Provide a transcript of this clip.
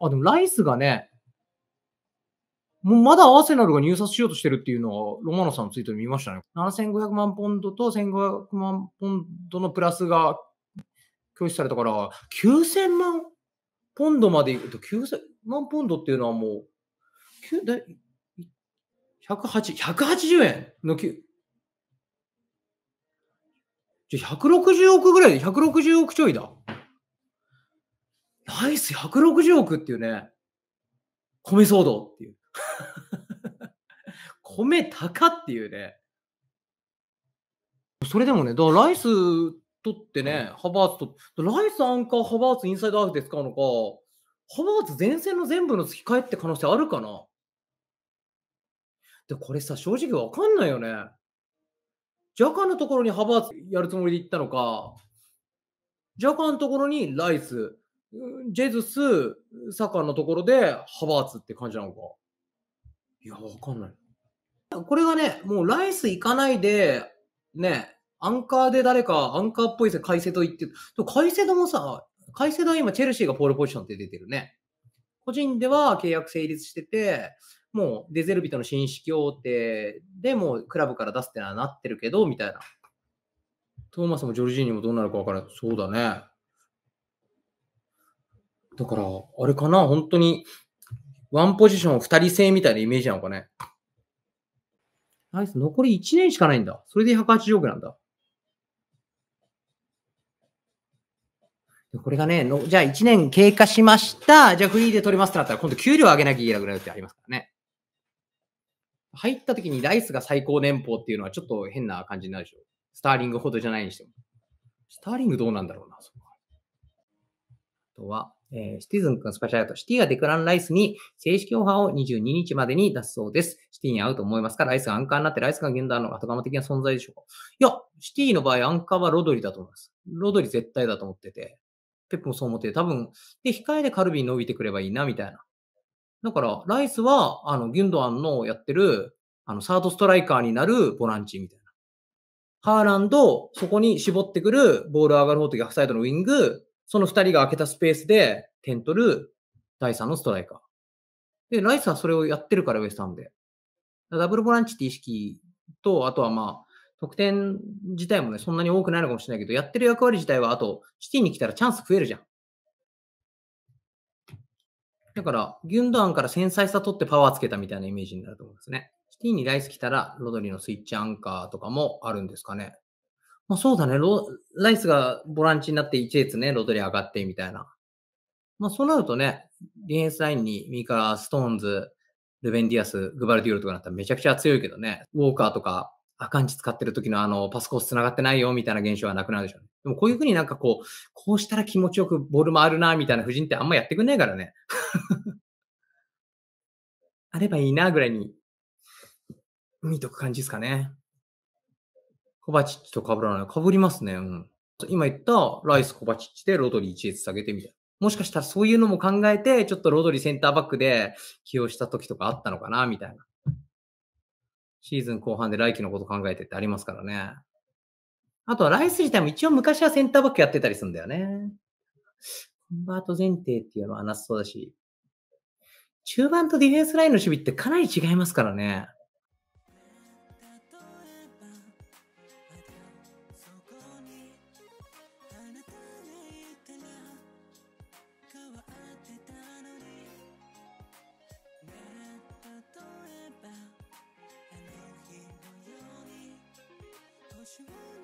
あ、でもライスがね、もうまだアーセナルが入札しようとしてるっていうのは、ロマノさんのツイートで見ましたね。7500万ポンドと1500万ポンドのプラスが拒否されたから、9000万ポンドまで行くと、9000万ポンドっていうのはもう、で 180, 180円の9、じゃ160億ぐらいで160億ちょいだ。アイス160億っていうね、米騒動っていう。米高っていうね。それでもね、だからライス取ってね、ハバーツと、ライスアンカー、ハバーツインサイドアウトで使うのか、ハバーツ前線の全部の付き替えって可能性あるかなで、これさ、正直わかんないよね。若干のところにハバーツやるつもりで行ったのか、若干のところにライス、ジェズス、サッカーのところで、ハバーツって感じなのか。いや、わかんない。これがね、もうライス行かないで、ね、アンカーで誰か、アンカーっぽいせ、カイセド行って、セドもさ、セドは今、チェルシーがポールポジションって出てるね。個人では契約成立してて、もうデゼルビトの新式協定でもうクラブから出すってのはなってるけど、みたいな。トーマスもジョルジーニもどうなるかわからない。そうだね。だから、あれかな、本当に、ワンポジション二人制みたいなイメージなのかね。ナイス、残り1年しかないんだ。それで180億なんだ。これがねの、じゃあ1年経過しました。じゃあフリーで取りますってなったら、今度給料上げなきゃいけなくなるってありますからね。入った時にライスが最高年俸っていうのはちょっと変な感じになるでしょ。スターリングほどじゃないにしても。スターリングどうなんだろうな、そこは。あとは、えー、シティズン君スペシャルとシティがデクラン・ライスに正式オファーを22日までに出すそうです。シティに合うと思いますかライスがアンカーになってライスが現代の後釜的な存在でしょうかいや、シティの場合アンカーはロドリだと思います。ロドリ絶対だと思ってて。ペップもそう思ってて、多分、で、控えでカルビに伸びてくればいいな、みたいな。だから、ライスは、あの、ギュンドアンのやってる、あの、サードストライカーになるボランチみたいな。ハーランド、そこに絞ってくるボール上がる方と逆サイドのウィング、その2人が空けたスペースで点取る第3のストライカー。で、ライスはそれをやってるから、ウエスタンムで。ダブルボランチって意識と、あとはまあ、得点自体もね、そんなに多くないのかもしれないけど、やってる役割自体は、あと、シティに来たらチャンス増えるじゃん。だから、ギュンドアンから繊細さ取ってパワーつけたみたいなイメージになると思うんですね。シティにライス来たら、ロドリのスイッチアンカーとかもあるんですかね。まあ、そうだねロ。ライスがボランチになって1列ね、ロドリ上がってみたいな。まあそうなるとね、ディフェンスラインに右からストーンズ、ルベンディアス、グバルディオルとかなったらめちゃくちゃ強いけどね、ウォーカーとかアカンチ使ってる時のあのパスコース繋がってないよみたいな現象はなくなるでしょうね。でもこういうふうになんかこう、こうしたら気持ちよくボール回るなみたいな布陣ってあんまやってくんないからね。あればいいなぐらいに見とく感じですかね。コバチッチと被らない。被りますね。うん。今言ったライス、コバチッチでロドリ1列下げてみたいな。もしかしたらそういうのも考えて、ちょっとロドリセンターバックで起用した時とかあったのかな、みたいな。シーズン後半で来季のこと考えてってありますからね。あとはライス自体も一応昔はセンターバックやってたりするんだよね。コンバート前提っていうのはなさそうだし。中盤とディフェンスラインの守備ってかなり違いますからね。sure